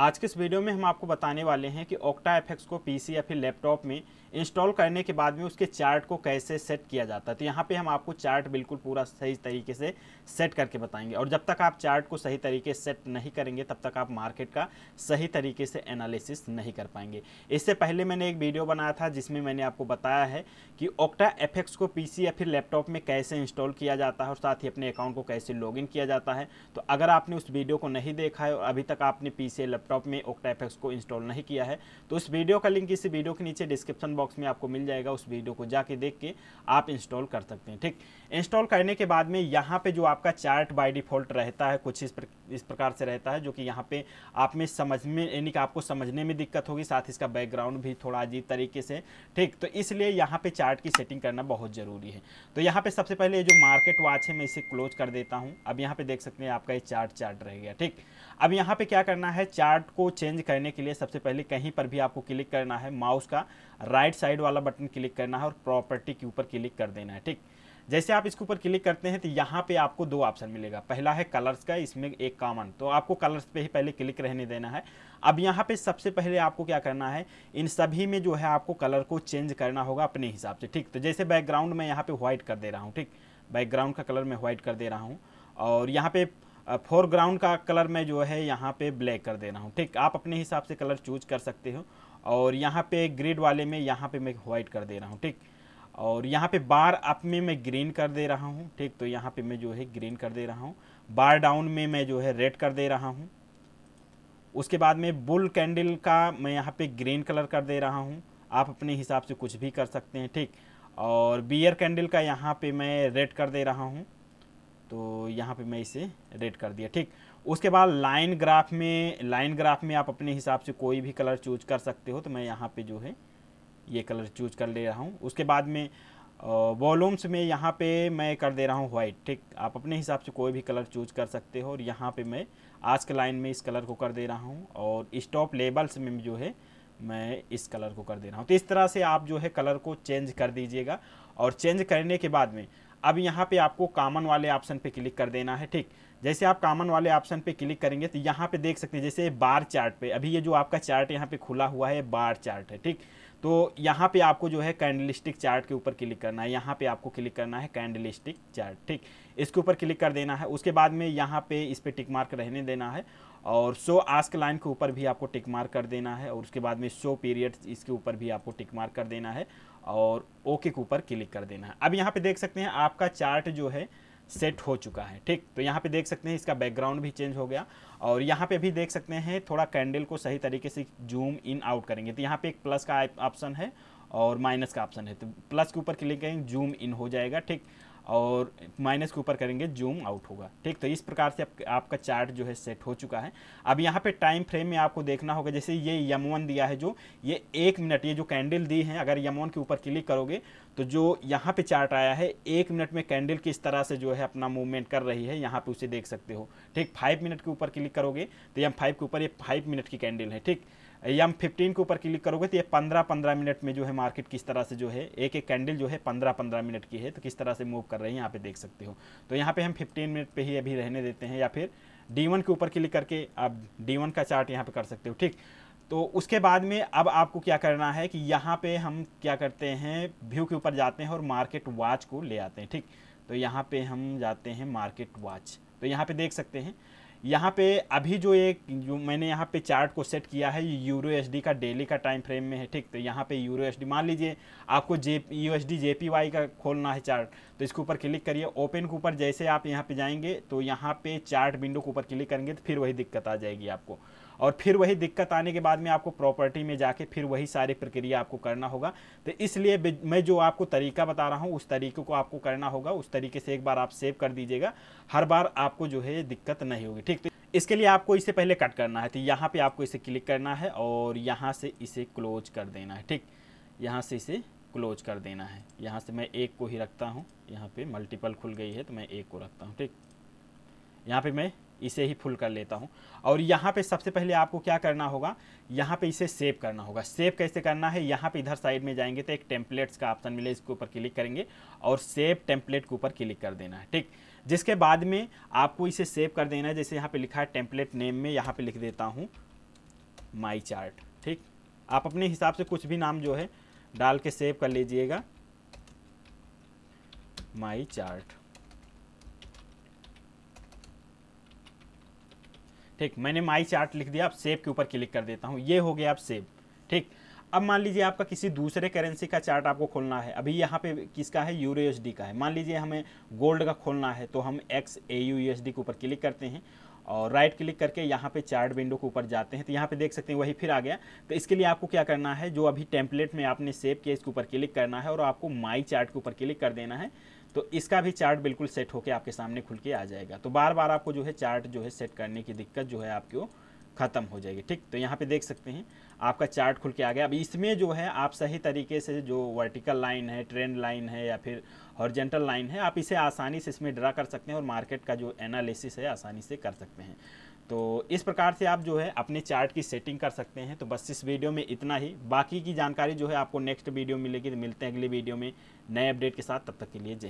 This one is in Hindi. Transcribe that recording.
आज के इस वीडियो में हम आपको बताने वाले हैं कि ओक्टा एफेक्स को पीसी या फिर लैपटॉप में इंस्टॉल करने के बाद में उसके चार्ट को कैसे सेट किया जाता है तो यहाँ पे हम आपको चार्ट बिल्कुल पूरा सही तरीके से सेट करके बताएंगे और जब तक आप चार्ट को सही तरीके से सेट नहीं करेंगे तब तक आप मार्केट का सही तरीके से एनालिसिस नहीं कर पाएंगे इससे पहले मैंने एक वीडियो बनाया था जिसमें मैंने आपको बताया है कि ओक्टा एफेक्स को पी या फिर लैपटॉप में कैसे इंस्टॉल किया जाता है और साथ ही अपने अकाउंट को कैसे लॉग किया जाता है तो अगर आपने उस वीडियो को नहीं देखा है और अभी तक आपने पी सी लैपटॉप में ओक्टा एफ को इंस्टॉल नहीं किया है तो उस वीडियो का लिंक इस वीडियो के नीचे डिस्क्रिप्शन बॉक्स में आपको मिल जाएगा उस वीडियो को जाके देख के आप इंस्टॉल कर सकते हैं ठीक इंस्टॉल करने के बाद में यहाँ पर जो आपका चार्ट बाई डिफ़ॉल्ट रहता है कुछ इस, पर, इस प्रकार से रहता है जो कि यहाँ पर आप में समझ में यानी कि आपको समझने में दिक्कत होगी साथ इसका बैकग्राउंड भी थोड़ा अजीब तरीके से ठीक तो इसलिए यहाँ पे चार्ट की सेटिंग करना बहुत ज़रूरी है तो यहाँ पे सबसे पहले जो मार्केट वॉच है मैं इसे क्लोज कर देता हूँ अब यहाँ पर देख सकते हैं आपका ये चार्ट चार्ट रह गया ठीक अब यहाँ पे क्या करना है चार्ट चार्ट को चेंज करने के लिए सबसे पहले कहीं पर भी आपको क्लिक करना है माउस का राइट साइड वाला बटन क्लिक करना है और प्रॉपर्टी के ऊपर क्लिक कर देना है ठीक जैसे आप इसके ऊपर क्लिक करते हैं तो यहाँ पे आपको दो ऑप्शन मिलेगा पहला है कलर्स का इसमें एक कॉमन तो आपको कलर्स पे ही पहले क्लिक रहने देना है अब यहाँ पे सबसे पहले आपको क्या करना है इन सभी में जो है आपको कलर को चेंज करना होगा अपने हिसाब से ठीक तो जैसे बैकग्राउंड में यहाँ पे व्हाइट कर दे रहा हूँ ठीक बैकग्राउंड का कलर मैं व्हाइट कर दे रहा हूँ और यहाँ पे फोरग्राउंड का कलर मैं जो है यहाँ पे ब्लैक कर दे रहा हूँ ठीक आप अपने हिसाब से कलर चूज कर सकते हो और यहाँ पे ग्रिड वाले में यहाँ पे मैं वाइट कर दे रहा हूँ ठीक और यहाँ पे बार अप में मैं ग्रीन कर दे रहा हूँ ठीक तो यहाँ पे मैं जो है ग्रीन कर दे रहा हूँ बार डाउन में मैं जो है रेड कर दे रहा हूँ उसके बाद में बुल कैंडल का मैं यहाँ पे ग्रीन कलर कर दे रहा हूँ आप अपने हिसाब से कुछ भी कर सकते हैं ठीक और बियर कैंडल का यहाँ पे मैं रेड कर दे रहा हूँ तो यहाँ पे मैं इसे रेड कर दिया ठीक उसके बाद लाइन ग्राफ में लाइन ग्राफ में आप अपने हिसाब से कोई भी कलर चूज कर सकते हो तो मैं यहाँ पे जो है ये कलर चूज कर ले रहा हूँ उसके बाद में वॉलूम्स में यहाँ पे मैं कर दे रहा हूँ वाइट ठीक आप अपने हिसाब से कोई भी कलर चूज कर सकते हो और यहाँ पर मैं आज के लाइन में इस कलर को कर दे रहा हूँ और इस्टॉप लेबल्स में जो है मैं इस कलर को कर दे रहा हूँ तो इस तरह से आप जो है कलर को चेंज कर दीजिएगा और चेंज करने के बाद में अब यहाँ पे आपको कामन वाले ऑप्शन पे क्लिक कर देना है ठीक जैसे आप कामन वाले ऑप्शन पे क्लिक करेंगे तो यहाँ पे देख सकते हैं जैसे बार चार्ट पे अभी ये जो आपका चार्ट यहाँ पे खुला हुआ है बार चार्ट है ठीक तो यहाँ पे आपको जो है कैंडलिस्टिक चार्ट के ऊपर क्लिक करना है यहाँ पे आपको क्लिक करना है कैंडलिस्टिक चार्ट ठीक इसके ऊपर क्लिक कर देना है उसके बाद में यहाँ पे इस पर टिक मार्क रहने देना है और शो आस्क लाइन के ऊपर भी आपको टिक मार्क कर देना है और उसके बाद में शो पीरियड इसके ऊपर भी आपको टिक मार्क कर देना है और ओके के ऊपर क्लिक कर देना है अब यहाँ पे देख सकते हैं आपका चार्ट जो है सेट हो चुका है ठीक तो यहाँ पे देख सकते हैं इसका बैकग्राउंड भी चेंज हो गया और यहाँ पे भी देख सकते हैं थोड़ा कैंडल को सही तरीके से जूम इन आउट करेंगे तो यहाँ पे एक प्लस का ऑप्शन है और माइनस का ऑप्शन है तो प्लस के ऊपर क्लिक करेंगे जूम इन हो जाएगा ठीक और माइनस के ऊपर करेंगे जूम आउट होगा ठीक तो इस प्रकार से आप, आपका चार्ट जो है सेट हो चुका है अब यहाँ पे टाइम फ्रेम में आपको देखना होगा जैसे ये यम दिया है जो ये एक मिनट ये जो कैंडल दी है अगर यम के ऊपर क्लिक करोगे तो जो यहाँ पे चार्ट आया है एक मिनट में कैंडल किस तरह से जो है अपना मूवमेंट कर रही है यहाँ पे उसे देख सकते हो ठीक फाइव मिनट के ऊपर क्लिक करोगे तो यम फाइव के ऊपर ये फाइव मिनट की कैंडल है ठीक एम फिफ्टीन के ऊपर क्लिक करोगे तो ये पंद्रह पंद्रह मिनट में जो है मार्केट किस तरह से जो है एक एक कैंडल जो है पंद्रह पंद्रह मिनट की है तो किस तरह से मूव कर रही है यहाँ पे देख सकते हो तो यहाँ पे हम फिफ्टीन मिनट पे ही अभी रहने देते हैं या फिर डी वन के ऊपर क्लिक करके आप डी वन का चार्ट यहाँ पे कर सकते हो ठीक तो उसके बाद में अब आपको क्या करना है कि यहाँ पे हम क्या करते हैं व्यू के ऊपर जाते हैं और मार्केट वॉच को ले आते हैं ठीक तो यहाँ पे हम जाते हैं मार्केट वॉच तो यहाँ पे देख सकते हैं यहाँ पे अभी जो एक जो मैंने यहाँ पे चार्ट को सेट किया है ये यूरो एस का डेली का टाइम फ्रेम में है ठीक तो यहाँ पे यूरो एस मान लीजिए आपको जे यू एस का खोलना है चार्ट तो इसके ऊपर क्लिक करिए ओपन के ऊपर जैसे आप यहाँ पे जाएंगे तो यहाँ पे चार्ट विंडो के ऊपर क्लिक करेंगे तो फिर वही दिक्कत आ जाएगी आपको और फिर वही दिक्कत आने के बाद में आपको प्रॉपर्टी में जाके फिर वही सारी प्रक्रिया आपको करना होगा तो इसलिए मैं जो आपको तरीका बता रहा हूँ उस तरीके को आपको करना होगा उस तरीके से एक बार आप सेव कर दीजिएगा हर बार आपको जो है दिक्कत नहीं होगी इसके लिए आपको इसे पहले कट करना है तो यहाँ पे आपको इसे क्लिक करना है और यहाँ से इसे क्लोज कर देना है ठीक यहाँ से इसे क्लोज कर देना है यहाँ से मैं एक को ही रखता हूँ यहाँ पे मल्टीपल खुल गई है तो मैं एक को रखता हूँ ठीक यहाँ पे मैं इसे ही फुल कर लेता हूँ और यहाँ पे सबसे पहले आपको क्या करना होगा यहाँ पे इसे सेव करना होगा सेव कैसे करना है यहाँ पे इधर साइड में जाएंगे तो एक टेम्पलेट्स का ऑप्शन मिले इसके ऊपर क्लिक करेंगे और सेव टेम्पलेट के ऊपर क्लिक कर देना है ठीक जिसके बाद में आपको इसे सेव कर देना है जैसे यहाँ पे लिखा है टेम्पलेट नेम में यहाँ पे लिख देता हूँ माई चार्ट ठीक आप अपने हिसाब से कुछ भी नाम जो है डाल के सेव कर लीजिएगा माई चार्ट ठीक मैंने माई चार्ट लिख दिया आप सेव के ऊपर क्लिक कर देता हूँ ये हो गया आप सेव ठीक अब मान लीजिए आपका किसी दूसरे करेंसी का चार्ट आपको खोलना है अभी यहाँ पे किसका है यूरो यूएसडी का है मान लीजिए हमें गोल्ड का खोलना है तो हम एक्स ए यू यूएसडी के ऊपर क्लिक करते हैं और राइट क्लिक करके यहाँ पे चार्ट विंडो के ऊपर जाते हैं तो यहाँ पे देख सकते हैं वही फिर आ गया तो इसके लिए आपको क्या करना है जो अभी टेम्पलेट में आपने सेव किया इसके ऊपर क्लिक करना है और आपको माई चार्ट के ऊपर क्लिक कर देना है तो इसका भी चार्ट बिल्कुल सेट होकर आपके सामने खुल के आ जाएगा तो बार बार आपको जो है चार्ट जो है सेट करने की दिक्कत जो है आपको ख़त्म हो जाएगी ठीक तो यहाँ पे देख सकते हैं आपका चार्ट खुल के आ गया अब इसमें जो है आप सही तरीके से जो वर्टिकल लाइन है ट्रेंड लाइन है या फिर हॉर्जेंटल लाइन है आप इसे आसानी से इसमें ड्रा कर सकते हैं और मार्केट का जो एनालिसिस है आसानी से कर सकते हैं तो इस प्रकार से आप जो है अपने चार्ट की सेटिंग कर सकते हैं तो बस इस वीडियो में इतना ही बाकी की जानकारी जो है आपको नेक्स्ट वीडियो मिलेगी तो मिलते हैं अगले वीडियो में नए अपडेट के साथ तब तक के लिए जय